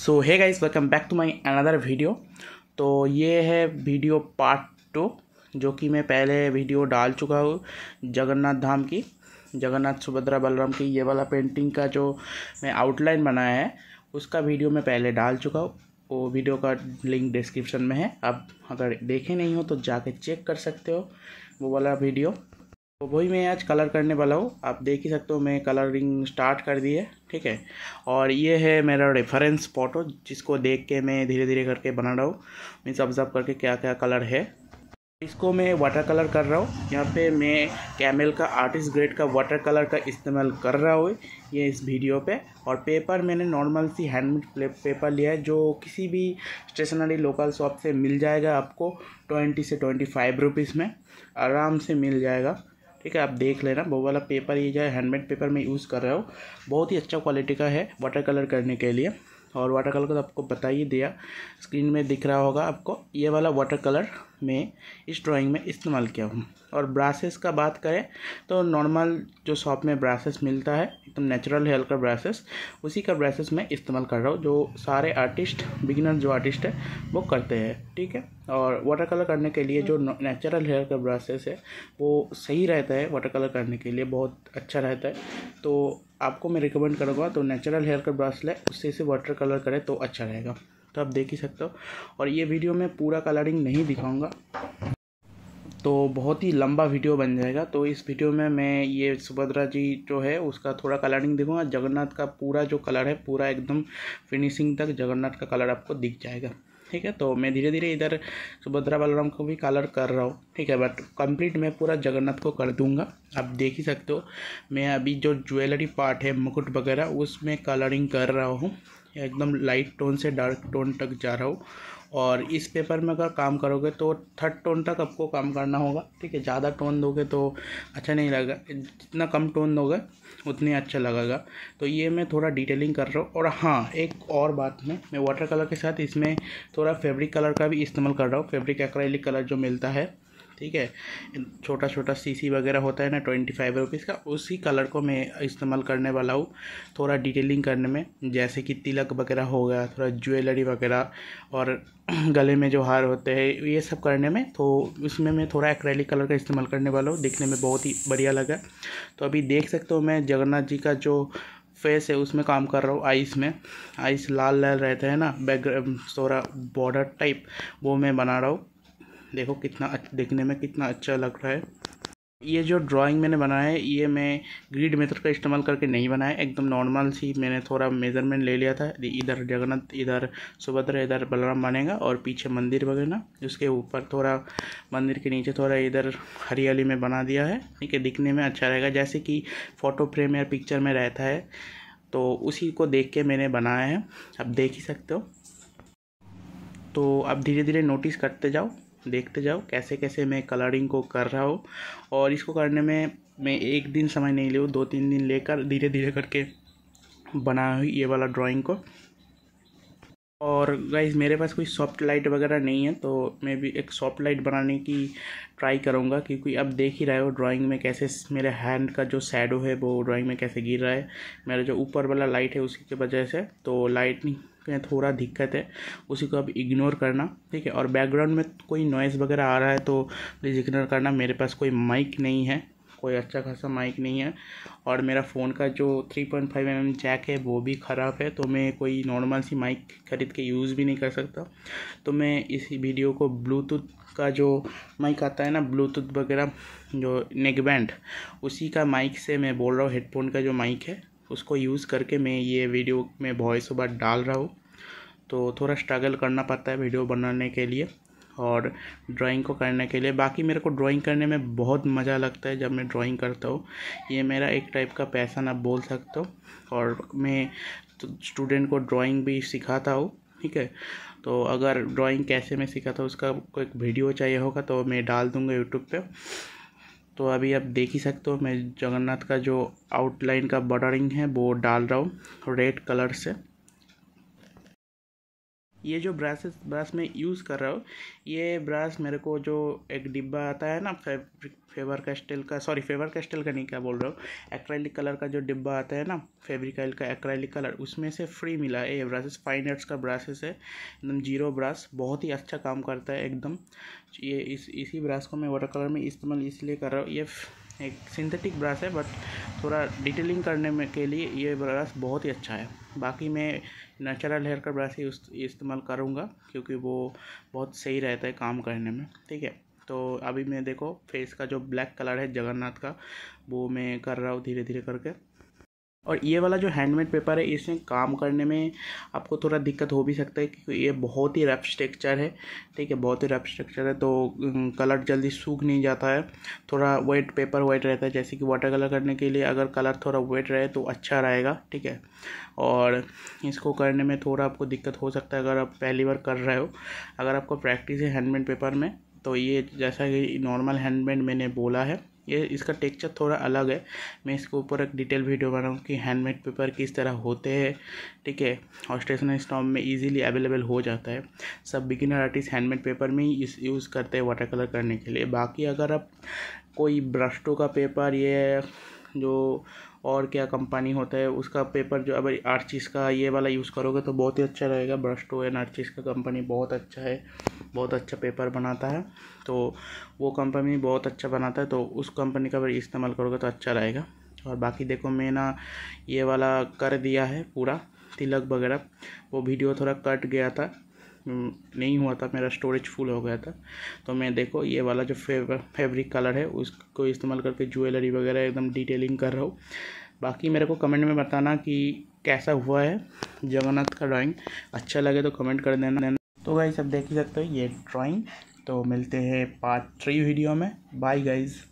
सो है guys welcome back to my another video तो ये है वीडियो पार्ट टू जो कि मैं पहले वीडियो डाल चुका हूँ जगन्नाथ धाम की जगन्नाथ सुभद्रा बलराम की ये वाला पेंटिंग का जो मैं आउटलाइन बनाया है उसका वीडियो मैं पहले डाल चुका हूँ वो वीडियो का लिंक डिस्क्रिप्शन में है आप अगर देखे नहीं हो तो जाके चेक कर सकते हो वो वाला वीडियो तो वही मैं आज कलर करने वाला हूँ आप देख ही सकते हो मैं कलरिंग स्टार्ट कर दी है ठीक है और ये है मेरा रेफरेंस फोटो जिसको देख के मैं धीरे धीरे करके बना रहा हूँ मीन्स ऑब्जर्व करके क्या क्या कलर है इसको मैं वाटर कलर कर रहा हूँ यहाँ पे मैं कैमल का आर्टिस्ट ग्रेड का वाटर कलर का इस्तेमाल कर रहा हूँ ये इस वीडियो पे और पेपर मैंने नॉर्मल सी हैंडमेड पेपर लिया है जो किसी भी स्टेशनरी लोकल शॉप से मिल जाएगा आपको ट्वेंटी से ट्वेंटी फाइव रुपीज़ में आराम से मिल जाएगा ठीक है आप देख लेना वो वाला पेपर ये जो है हैंडमेड पेपर मैं यूज़ कर रहा हूँ बहुत ही अच्छा क्वालिटी का है वाटर कलर करने के लिए और वाटर कलर का तो आपको बता ही दिया स्क्रीन में दिख रहा होगा आपको ये वाला वाटर कलर में इस ड्राइंग में इस्तेमाल किया हूँ और ब्रासेस का बात करें तो नॉर्मल जो शॉप में ब्रासेस मिलता है एकदम नेचुरल हेयर का ब्रासेस उसी का ब्रासेस मैं इस्तेमाल कर रहा हूँ जो सारे आर्टिस्ट बिगिनर जो आर्टिस्ट है वो करते हैं ठीक है और वाटर कलर करने के लिए जो नेचुरल हेयर का ब्रासेस है वो सही रहता है वाटर कलर करने के लिए बहुत अच्छा रहता है तो आपको मैं रिकमेंड करूँगा तो नेचुरल हेयर का ब्रश लें उससे इसे वाटर कलर करें तो अच्छा रहेगा तो आप देख ही सकते हो और ये वीडियो मैं पूरा कलरिंग नहीं दिखाऊंगा तो बहुत ही लंबा वीडियो बन जाएगा तो इस वीडियो में मैं ये सुभद्रा जी जो है उसका थोड़ा कलरिंग दिखूँगा जगन्नाथ का पूरा जो कलर है पूरा एकदम फिनिशिंग तक जगन्नाथ का कलर आपको दिख जाएगा ठीक है तो मैं धीरे धीरे इधर सुभद्रा बलराम को भी कलर कर रहा हूँ ठीक है बट कंप्लीट मैं पूरा जगन्नाथ को कर दूंगा आप देख ही सकते हो मैं अभी जो ज्वेलरी पार्ट है मुकुट वगैरह उसमें कलरिंग कर रहा हूँ एकदम लाइट टोन से डार्क टोन तक जा रहा हूँ और इस पेपर में अगर काम करोगे तो थर्ड टोन तक आपको काम करना होगा ठीक है ज़्यादा टोन दोगे तो अच्छा नहीं लगेगा जितना कम टोन दोगे उतनी अच्छा लगेगा तो ये मैं थोड़ा डिटेलिंग कर रहा हूँ और हाँ एक और बात में मैं वाटर कलर के साथ इसमें थोड़ा फेब्रिक कलर का भी इस्तेमाल कर रहा हूँ फेब्रिक एक्रेलिक कलर जो मिलता है ठीक है छोटा छोटा सीसी वगैरह होता है ना ट्वेंटी फाइव रुपीज़ का उसी कलर को मैं इस्तेमाल करने वाला हूँ थोड़ा डिटेलिंग करने में जैसे कि तिलक वगैरह हो गया थोड़ा ज्वेलरी वगैरह और गले में जो हार होते हैं ये सब करने में तो उसमें मैं थोड़ा एक्रेलिक कलर का इस्तेमाल करने वाला हूँ देखने में बहुत ही बढ़िया लगा तो अभी देख सकते हो मैं जगन्नाथ जी का जो फेस है उसमें काम कर रहा हूँ आइस में आइस लाल लाल रहते हैं ना बैकग्राउंड थोड़ा बॉर्डर टाइप वो मैं बना रहा हूँ देखो कितना देखने में कितना अच्छा लग रहा है ये जो ड्राइंग मैंने बनाया है ये मैं ग्रीड मेथड का इस्तेमाल करके नहीं बनाया एकदम नॉर्मल सी मैंने थोड़ा मेजरमेंट ले लिया था इधर जगन्नाथ इधर सुभद्रा इधर बलराम बनेगा और पीछे मंदिर वगैरह उसके ऊपर थोड़ा मंदिर के नीचे थोड़ा इधर हरियाली में बना दिया है ठीक है दिखने में अच्छा रहेगा जैसे कि फ़ोटो फ्रेम या पिक्चर में रहता है तो उसी को देख के मैंने बनाया है आप देख ही सकते हो तो आप धीरे धीरे नोटिस करते जाओ देखते जाओ कैसे कैसे मैं कलरिंग को कर रहा हूँ और इसको करने में मैं एक दिन समय नहीं लूँ दो तीन दिन लेकर धीरे धीरे करके बना हुई ये वाला ड्राइंग को और गाइज मेरे पास कोई सॉफ्ट लाइट वगैरह नहीं है तो मैं भी एक सॉफ्ट लाइट बनाने की ट्राई करूँगा क्योंकि अब देख ही रहे हो ड्राइंग में कैसे मेरे हैंड का जो शेडो है वो ड्राइंग में कैसे गिर रहा है मेरा जो ऊपर वाला लाइट है उसी की वजह से तो लाइटनिंग में थोड़ा दिक्कत है उसी को अब इग्नोर करना ठीक है और बैकग्राउंड में कोई नॉइज़ वगैरह आ रहा है तो प्लीज़ इग्नोर करना मेरे पास कोई माइक नहीं है कोई अच्छा खासा माइक नहीं है और मेरा फ़ोन का जो three point five M M jack है वो भी ख़राब है तो मैं कोई नॉर्मल सी माइक ख़रीद के यूज़ भी नहीं कर सकता तो मैं इस वीडियो को ब्लूटूथ का जो माइक आता है ना ब्लूटूथ वगैरह जो नेकबैंड उसी का माइक से मैं बोल रहा हूँ हेडफोन का जो माइक है उसको यूज़ करके मैं ये वीडियो में वॉइस ओवर डाल रहा हूँ तो थोड़ा स्ट्रगल करना पड़ता है वीडियो बनाने के लिए और ड्राइंग को करने के लिए बाकी मेरे को ड्राइंग करने में बहुत मज़ा लगता है जब मैं ड्राइंग करता हूँ ये मेरा एक टाइप का पैसन आप बोल सकते हो और मैं स्टूडेंट को ड्राइंग भी सिखाता हूँ ठीक है तो अगर ड्राइंग कैसे मैं सिखाता हूँ उसका कोई वीडियो चाहिए होगा तो मैं डाल दूँगा यूट्यूब पे तो अभी आप देख ही सकते हो मैं जगन्नाथ का जो आउटलाइन का बॉर्डरिंग है वो डाल रहा हूँ रेड कलर से ये जो ब्रशेस ब्रश मैं यूज़ कर रहा हूँ ये ब्रश मेरे को जो एक डिब्बा आता है ना फेब्रिक फेवर कैस्टल का सॉरी फेवर कैस्टल का नहीं क्या बोल रहा हूँ एक्राइलिक कलर का जो डिब्बा आता है ना फेब्रिकाइल का एक्राइलिक कलर उसमें से फ्री मिला है ये ब्रशेस फाइन आर्ट्स का ब्रशेस है एकदम जीरो ब्रश बहुत ही अच्छा काम करता है एकदम ये इस इसी ब्रश को मैं वाटर कलर में इस्तेमाल इसलिए कर रहा हूँ ये एक सिंथेटिक ब्रश है बट थोड़ा डिटेलिंग करने में के लिए ये ब्रश बहुत ही अच्छा है बाकी मैं नेचुरल हेयर का ब्रश ही इस्तेमाल करूँगा क्योंकि वो बहुत सही रहता है काम करने में ठीक है तो अभी मैं देखो फेस का जो ब्लैक कलर है जगन्नाथ का वो मैं कर रहा हूँ धीरे धीरे करके और ये वाला जो हैंडमेड पेपर है इसमें काम करने में आपको थोड़ा दिक्कत हो भी सकता है क्योंकि ये बहुत ही रफ स्ट्रक्चर है ठीक है बहुत ही रफ स्ट्रक्चर है तो कलर जल्दी सूख नहीं जाता है थोड़ा वेट पेपर वेट रहता है जैसे कि वाटर कलर करने के लिए अगर कलर थोड़ा वेट रहे तो अच्छा रहेगा ठीक है और इसको करने में थोड़ा आपको दिक्कत हो सकता है अगर आप पहली बार कर रहे हो अगर आपको प्रैक्टिस है हैंडमेड पेपर में तो ये जैसा कि नॉर्मल हैंडमेड मैंने बोला है ये इसका टेक्चर थोड़ा अलग है मैं इसके ऊपर एक डिटेल वीडियो बनाऊँ कि हैंडमेड पेपर किस तरह होते हैं ठीक है और स्टेशनरी स्टॉम में इजीली अवेलेबल हो जाता है सब बिगिनर आर्टिस्ट हैंडमेड पेपर में ही यूज़ करते हैं वाटर कलर करने के लिए बाकी अगर आप कोई ब्रश्टों का पेपर ये जो और क्या कंपनी होता है उसका पेपर जो अगर आर्चिस का ये वाला यूज़ करोगे तो बहुत ही अच्छा रहेगा ब्रश्टो एंड आर्चिस का कंपनी बहुत अच्छा है बहुत अच्छा पेपर बनाता है तो वो कंपनी बहुत अच्छा बनाता है तो उस कंपनी का भी इस्तेमाल करोगे तो अच्छा रहेगा और बाकी देखो मैं ना ये वाला कर दिया है पूरा तिलक वगैरह वो वीडियो थोड़ा कट गया था हम्म, नहीं हुआ था मेरा स्टोरेज फुल हो गया था तो मैं देखो ये वाला जो फेब्रिक कलर है उसको इस्तेमाल करके ज्वेलरी वगैरह एकदम डिटेलिंग कर रहा हूँ बाकी मेरे को कमेंट में बताना कि कैसा हुआ है जगन्नाथ का ड्राइंग अच्छा लगे तो कमेंट कर देना तो गाइज आप देख ही सकते हो ये ड्राइंग तो मिलते हैं पार्ट थ्री वीडियो में बाय गाइज़